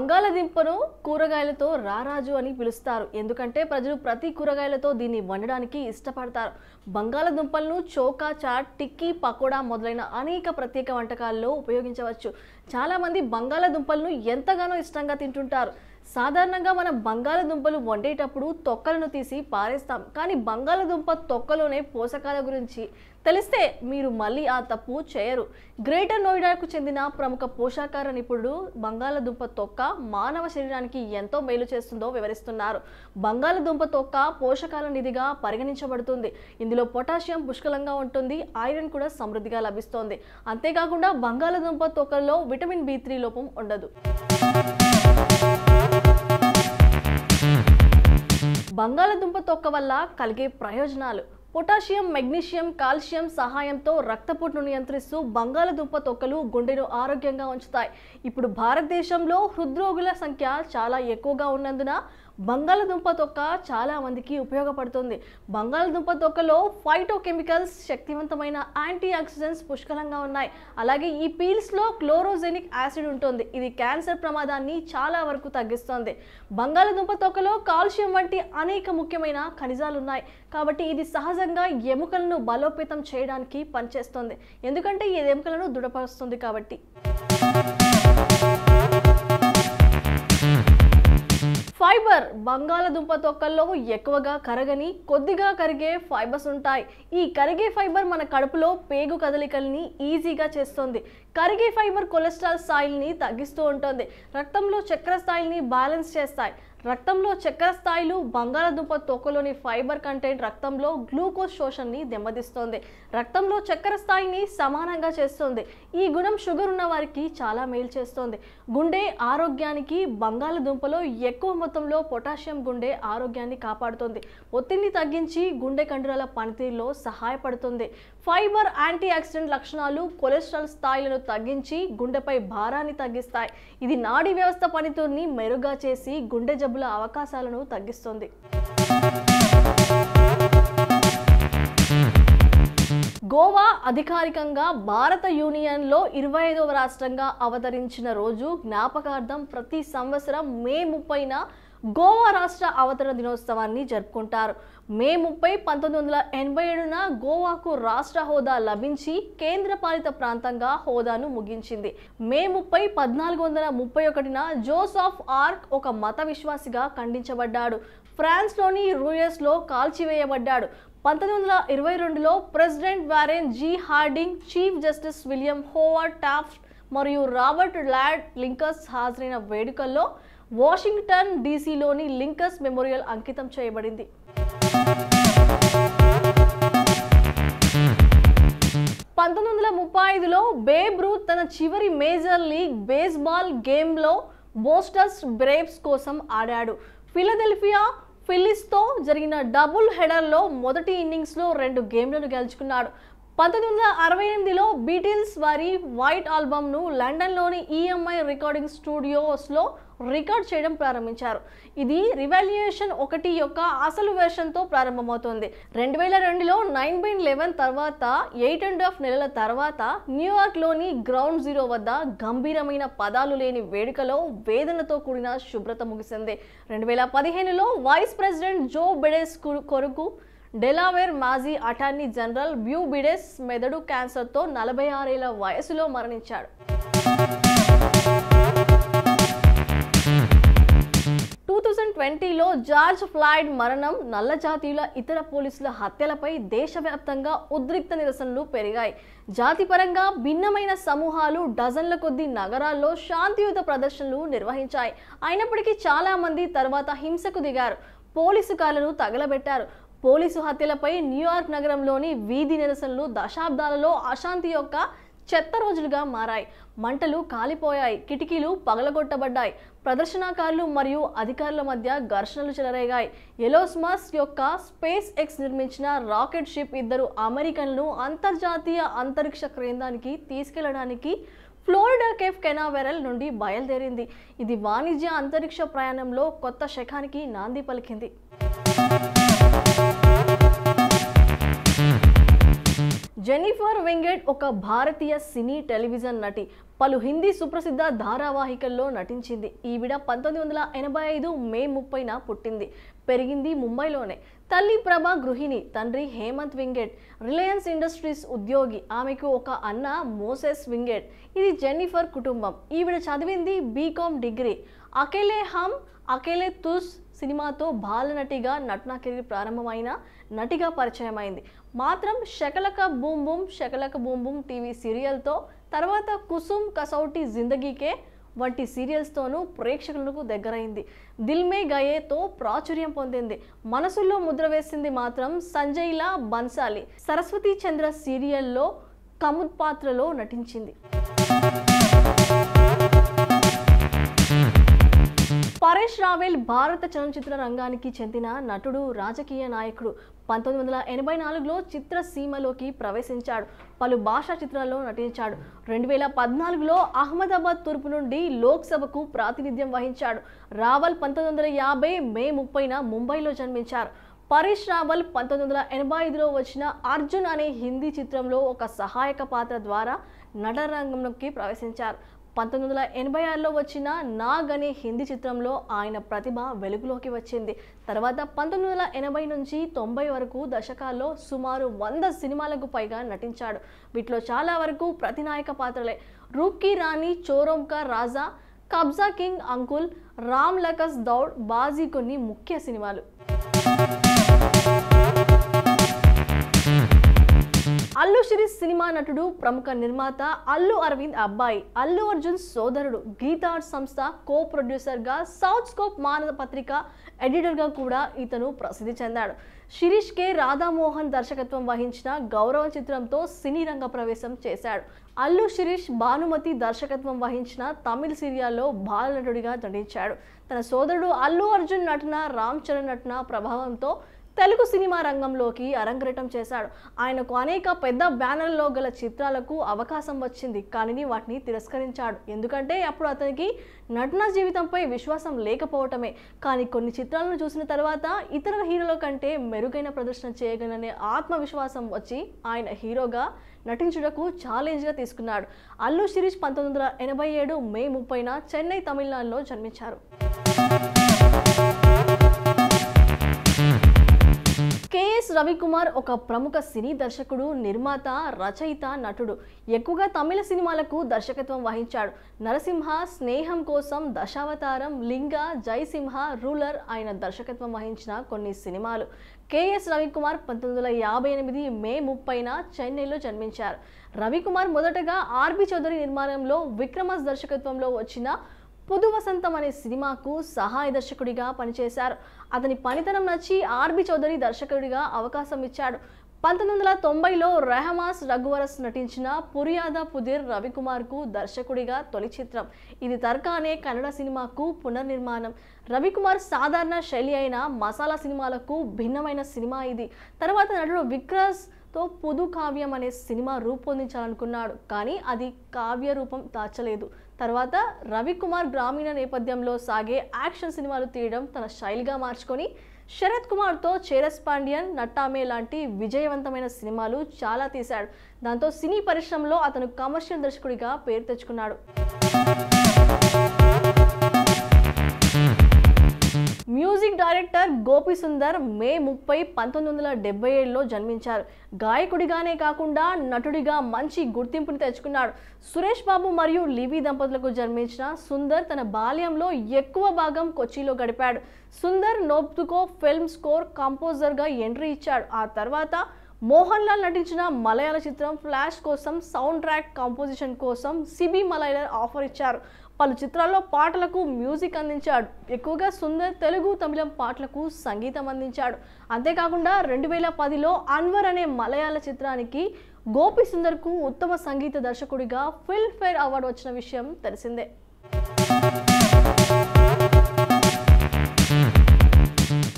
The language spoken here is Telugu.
బంగాళదుంపను కూరగాయలతో రారాజు అని పిలుస్తారు ఎందుకంటే ప్రజలు ప్రతి కూరగాయలతో దీన్ని వండడానికి ఇష్టపడతారు బంగాళదుంపలను చోకా చాట్ టిక్కీ పకోడా మొదలైన అనేక ప్రత్యేక వంటకాల్లో ఉపయోగించవచ్చు చాలామంది బంగాళాదుంపలను ఎంతగానో ఇష్టంగా తింటుంటారు సాధారణంగా మనం బంగాళదుంపలు వండేటప్పుడు తొక్కలను తీసి పారేస్తాం కానీ బంగాళదుంప తొక్కలోనే పోషకాల గురించి తెలిస్తే మీరు మళ్ళీ ఆ తప్పు చేయరు గ్రేటర్ నోయిడాకు చెందిన ప్రముఖ పోషాకార నిపుణుడు బంగాళదుంప తొక్క మానవ శరీరానికి ఎంతో మేలు చేస్తుందో వివరిస్తున్నారు బంగాళదుంప తొక్క పోషకాల నిధిగా పరిగణించబడుతుంది ఇందులో పొటాషియం పుష్కలంగా ఉంటుంది ఐరన్ కూడా సమృద్ధిగా లభిస్తోంది అంతేకాకుండా బంగాళదుంప తొక్కల్లో విటమిన్ విటమిన్ బి త్రీ లోపం ఉండదు బంగాళదుంప తొక్క వల్ల కలిగే ప్రయోజనాలు పొటాషియం మెగ్నీషియం కాల్షియం సహాయంతో రక్తపోటును నియంత్రిస్తూ బంగాళదుంప తొక్కలు గుండెను ఆరోగ్యంగా ఉంచుతాయి ఇప్పుడు భారతదేశంలో హృద్రోగుల సంఖ్య చాలా ఎక్కువగా ఉన్నందున బంగాళదుంప తొక్క చాలామందికి ఉపయోగపడుతుంది బంగాళదుంప తొక్కలో ఫైటోకెమికల్స్ శక్తివంతమైన యాంటీ ఆక్సిడెంట్స్ పుష్కలంగా ఉన్నాయి అలాగే ఈ పీల్స్లో క్లోరోజెనిక్ యాసిడ్ ఉంటుంది ఇది క్యాన్సర్ ప్రమాదాన్ని చాలా వరకు తగ్గిస్తుంది బంగాళదుంప తొక్కలో కాల్షియం వంటి అనేక ముఖ్యమైన ఖనిజాలు ఉన్నాయి కాబట్టి ఇది సహజంగా ఎముకలను బలోపేతం చేయడానికి పనిచేస్తుంది ఎందుకంటే ఈ ఎముకలను దృఢపరుస్తుంది కాబట్టి ఫైబర్ బంగాళదుంప తొక్కల్లో ఎక్కువగా కరగని కొద్దిగా కరిగే ఫైబర్స్ ఉంటాయి ఈ కరిగే ఫైబర్ మన కడుపులో పేగు కదలికల్ని ఈజీగా చేస్తుంది కరిగే ఫైబర్ కొలెస్ట్రాల్ స్థాయిల్ని తగ్గిస్తూ ఉంటుంది రక్తంలో చక్కెర స్థాయిల్ని బ్యాలెన్స్ చేస్తాయి రక్తంలో చక్కెర స్థాయిలు బంగాళదుంప తోకలోని ఫైబర్ కంటెంట్ రక్తంలో గ్లూకోజ్ శోషణని దెమ్మదిస్తుంది రక్తంలో చక్కెర స్థాయిని సమానంగా చేస్తుంది ఈ గుణం షుగర్ ఉన్న వారికి చాలా మేలు చేస్తుంది గుండె ఆరోగ్యానికి బంగాళదుంపలో ఎక్కువ మొత్తంలో పొటాషియం గుండె ఆరోగ్యాన్ని కాపాడుతుంది ఒత్తిడిని తగ్గించి గుండె కండరాల పనితీరులో సహాయపడుతుంది ఫైబర్ యాంటీ ఆక్సిడెంట్ లక్షణాలు కొలెస్ట్రాల్ స్థాయిలను తగ్గించి గుండెపై భారాన్ని తగ్గిస్తాయి ఇది నాడీ వ్యవస్థ పనితీరుని మెరుగ్గా చేసి గుండె జబ్బుల అవకాశాలను తగ్గిస్తుంది గోవా అధికారికంగా భారత యూనియన్లో ఇరవై ఐదవ రాష్ట్రంగా అవతరించిన రోజు జ్ఞాపకార్థం ప్రతి సంవత్సరం మే ముప్పైన గోవా రాష్ట్ర అవతరణ దినోత్సవాన్ని జరుపుకుంటారు మే ముప్పై పంతొమ్మిది వందల ఎనభై ఏడున గోవాకు రాష్ట్ర హోదా లభించి కేంద్రపాలిత ప్రాంతంగా హోదాను ముగించింది మే ముప్పై పద్నాలుగు వందల ముప్పై ఒకటిన జోసాఫ్ ఆర్క్ ఒక మత విశ్వాసిగా ఖండించబడ్డాడు ఫ్రాన్స్లోని రూయస్లో కాల్చివేయబడ్డాడు పంతొమ్మిది వందల ఇరవై రెండులో president Warren G Harding chief justice William Howard Taft మరియు రాబర్ట్ ల్యాడ్ లింకస్ హాజరైన వేడుకల్లో వాషింగ్టన్ డీసీలోని లింకస్ మెమోరియల్ అంకితం చేయబడింది పంతొమ్మిది వందల ముప్పై ఐదులో బేబ్రూ తన చివరి మేజర్ లీగ్ బేస్బాల్ గేమ్లో బోస్టర్స్ బ్రేవ్స్ కోసం ఆడాడు ఫిలదెల్ఫియా ఫిల్లిస్తో జరిగిన డబుల్ హెడర్లో మొదటి ఇన్నింగ్స్లో రెండు గేమ్లను గెలుచుకున్నాడు పంతొమ్మిది వందల అరవై ఎనిమిదిలో బీటిల్స్ వారి వైట్ ఆల్బమ్ను లండన్లోని ఈఎంఐ రికార్డింగ్ స్టూడియోస్లో రికార్డ్ చేయడం ప్రారంభించారు ఇది రివాల్యుయేషన్ ఒకటి యొక్క అసలు వెర్షన్తో ప్రారంభమవుతుంది రెండు వేల రెండులో నైన్ బై లెవెన్ తర్వాత ఎయిట్ అండ్ హాఫ్ నెలల తర్వాత న్యూయార్క్లోని గ్రౌండ్ జీరో వద్ద గంభీరమైన పదాలు లేని వేడుకలో వేదనతో కూడిన శుభ్రత ముగిసింది రెండు వేల పదిహేనులో వైస్ ప్రెసిడెంట్ జో బెడెస్ కొరకు డెలావేర్ మాజీ అటార్నీ జనరల్ బ్యూ బిడెస్ మెదడు క్యాన్సర్తో నలభై ఆరేళ్ల వయసులో మరణించాడు థౌజండ్ ట్వంటీలో జార్జ్ ఫ్లాయిడ్ మరణం నల్ల జాతీయుల ఇతర పోలీసుల హత్యలపై దేశవ్యాప్తంగా ఉద్రిక్త నిరసనలు పెరిగాయి జాతిపరంగా భిన్నమైన సమూహాలు డజన్ల కొద్ది నగరాల్లో శాంతియుత ప్రదర్శనలు నిర్వహించాయి అయినప్పటికీ చాలామంది తర్వాత హింసకు దిగారు పోలీసు కాలను తగలబెట్టారు పోలీసు హత్యలపై న్యూయార్క్ నగరంలోని వీధి నిరసనలు దశాబ్దాలలో అశాంతి యొక్క చెత్త రోజులుగా మారాయి మంటలు కాలిపోయాయి కిటికీలు పగలగొట్టబడ్డాయి ప్రదర్శనకారులు మరియు అధికారుల మధ్య ఘర్షణలు చెలరేగాయి ఎలోస్మస్ యొక్క స్పేస్ ఎక్స్ నిర్మించిన రాకెట్ షిప్ ఇద్దరు అమెరికన్లు అంతర్జాతీయ అంతరిక్ష కేంద్రానికి తీసుకెళ్లడానికి ఫ్లోరిడా కేఫ్ కెనావెరల్ నుండి బయలుదేరింది ఇది వాణిజ్య అంతరిక్ష ప్రయాణంలో కొత్త శకానికి నాంది పలికింది జెనిఫర్ వెంగెట్ ఒక భారతీయ సినీ టెలివిజన్ నటి పలు హిందీ సుప్రసిద్ధ ధారావాహికల్లో నటించింది ఈవిడ పంతొమ్మిది వందల ఎనభై ఐదు మే ముప్పైన పుట్టింది పెరిగింది ముంబైలోనే తల్లి ప్రభ గృహిణి తండ్రి హేమంత్ వింగేట్ రిలయన్స్ ఇండస్ట్రీస్ ఉద్యోగి ఆమెకు ఒక అన్న మోసెస్ వింగేట్ ఇది జెన్నిఫర్ కుటుంబం ఈవిడ చదివింది బీకామ్ డిగ్రీ అకేలే హమ్ అకేలే తుస్ సినిమాతో బాలనటిగా నటన కెరీర్ ప్రారంభమైన నటిగా పరిచయమైంది మాత్రం Shakalaka boom boom Shakalaka boom boom TV సీరియల్తో తర్వాత కుసుమ్ కసౌటి జిందగీకే వంటి సీరియల్స్తోనూ ప్రేక్షకులకు దగ్గరైంది దిల్మే గయేతో ప్రాచుర్యం పొందింది మనసుల్లో ముద్ర వేసింది మాత్రం సంజయ్లా బన్సాలి సరస్వతి చంద్ర సీరియల్లో కముద్ పాత్రలో నటించింది పరేష్ రావెల్ భారత చలనచిత్ర రంగానికి చెందిన నటుడు రాజకీయ నాయకుడు పంతొమ్మిది వందల ఎనభై నాలుగులో చిత్రసీమలోకి ప్రవేశించాడు పలు భాషా చిత్రాల్లో నటించాడు రెండు వేల పద్నాలుగులో అహ్మదాబాద్ తూర్పు నుండి లోక్సభకు ప్రాతినిధ్యం వహించాడు రావల్ పంతొమ్మిది వందల యాభై మే ముప్పైన ముంబైలో జన్మించారు పరేష్ రావల్ పంతొమ్మిది వందల ఎనభై ఐదులో వచ్చిన అర్జున్ అనే హిందీ చిత్రంలో ఒక సహాయక పాత్ర ద్వారా నటరంగంలోకి ప్రవేశించారు పంతొమ్మిది వందల ఎనభై ఆరులో వచ్చిన నాగ్ అనే హిందీ చిత్రంలో ఆయన ప్రతిభ వెలుగులోకి వచ్చింది తర్వాత పంతొమ్మిది వందల ఎనభై నుంచి తొంభై వరకు దశకాల్లో సుమారు వంద సినిమాలకు పైగా నటించాడు వీటిలో చాలా వరకు ప్రతినాయక పాత్రలే రూకీ రాణి చోరోంకా రాజా కబ్జా కింగ్ అంకుల్ రామ్ లకస్ దౌడ్ బాజీ కొన్ని ముఖ్య సినిమాలు అల్లు శిరీష్ సినిమా నటుడు ప్రముఖ నిర్మాత అల్లు అరవింద్ అబ్బాయి అల్లు అర్జున్ సోదరుడు గీతా సంస్థ కో ప్రొడ్యూసర్గా సౌత్ స్కోప్ మానద పత్రిక ఎడిటర్ గా కూడా ఇతను ప్రసిద్ధి చెందాడు శిరీష్ కే రాధామోహన్ దర్శకత్వం వహించిన గౌరవ చిత్రంతో సినీ రంగ ప్రవేశం చేశాడు అల్లు శిరీష్ భానుమతి దర్శకత్వం వహించిన తమిళ బాల నటుడిగా నటించాడు తన సోదరుడు అల్లు అర్జున్ నటన రామ్ చరణ్ నటన ప్రభావంతో తెలుగు సినిమా రంగంలోకి అరంగరటం చేశాడు ఆయనకు అనేక పెద్ద బ్యానర్లో గల చిత్రాలకు అవకాశం వచ్చింది కానీ వాటిని తిరస్కరించాడు ఎందుకంటే అప్పుడు అతనికి నటన జీవితంపై విశ్వాసం లేకపోవటమే కానీ కొన్ని చిత్రాలను చూసిన తర్వాత ఇతర హీరోల కంటే మెరుగైన ప్రదర్శన చేయగలనే ఆత్మవిశ్వాసం వచ్చి ఆయన హీరోగా నటించుటకు ఛాలెంజ్గా తీసుకున్నాడు అల్లు శిరీష్ పంతొమ్మిది వందల ఎనభై ఏడు మే ముప్పైన చెన్నై తమిళనాడులో జన్మించారు కేఎస్ రవికుమార్ ఒక ప్రముఖ సినీ దర్శకుడు నిర్మాత రచయిత నటుడు ఎక్కువగా తమిళ సినిమాలకు దర్శకత్వం వహించాడు నరసింహ స్నేహం కోసం దశావతారం లింగ జయసింహ రూలర్ ఆయన దర్శకత్వం వహించిన కొన్ని సినిమాలు కేఎస్ రవికుమార్ పంతొమ్మిది వందల యాభై ఎనిమిది మే ముప్పైన చెన్నైలో జన్మించారు రవికుమార్ మొదటగా ఆర్బి చౌదరి నిర్మాణంలో విక్రమస్ దర్శకత్వంలో వచ్చిన పుదు వసంతం అనే సినిమాకు సహాయ దర్శకుడిగా పనిచేశారు అతని పనితనం నచ్చి ఆర్బి చౌదరి దర్శకుడిగా అవకాశం ఇచ్చాడు పంతొమ్మిది వందల తొంభైలో రెహమాస్ రఘువరస్ నటించిన పురియాద పుదిర్ రవికుమార్కు దర్శకుడిగా తొలి చిత్రం ఇది తర్కానే కన్నడ సినిమాకు పునర్నిర్మాణం రవికుమార్ సాధారణ శైలి అయిన మసాలా సినిమాలకు భిన్నమైన సినిమా ఇది తర్వాత నటుడు విక్రస్ తో పుదు కావ్యం అనే సినిమా రూపొందించాలనుకున్నాడు కానీ అది కావ్య రూపం దాచలేదు తర్వాత రవికుమార్ గ్రామీణ నేపథ్యంలో సాగే యాక్షన్ సినిమాలు తీయడం తన శైలిగా మార్చుకొని శరత్ కుమార్తో చేరస్ పాండ్యన్ నట్టామే లాంటి విజయవంతమైన సినిమాలు చాలా తీశాడు దాంతో సినీ పరిశ్రమలో అతను కమర్షియల్ దర్శకుడిగా పేరు తెచ్చుకున్నాడు music director Gopi Sundar May ముప్పై పంతొమ్మిది వందల డెబ్బై ఏడులో జన్మించారు గాయకుడిగానే కాకుండా నటుడిగా మంచి గుర్తింపుని తెచ్చుకున్నాడు సురేష్ బాబు మరియు లివి దంపతులకు జన్మించిన సుందర్ తన బాల్యంలో ఎక్కువ భాగం కొచ్చిలో గడిపాడు సుందర్ నోబ్తుకో ఫిల్మ్ స్కోర్ కంపోజర్గా ఎంట్రీ ఇచ్చాడు ఆ తర్వాత మోహన్ లాల్ నటించిన మలయాళ చిత్రం ఫ్లాష్ కోసం సౌండ్ ట్రాక్ కంపోజిషన్ కోసం సిబి మలయాళ ఆఫర్ ఇచ్చారు పలు చిత్రాల్లో పాటలకు మ్యూజిక్ అందించాడు ఎక్కువగా సుందర్ తెలుగు తమిళం పాటలకు సంగీతం అందించాడు అంతేకాకుండా రెండు వేల పదిలో అన్వర్ అనే మలయాళ చిత్రానికి గోపి సుందర్కు ఉత్తమ సంగీత దర్శకుడిగా ఫిల్మ్ఫేర్ అవార్డు వచ్చిన విషయం తెలిసిందే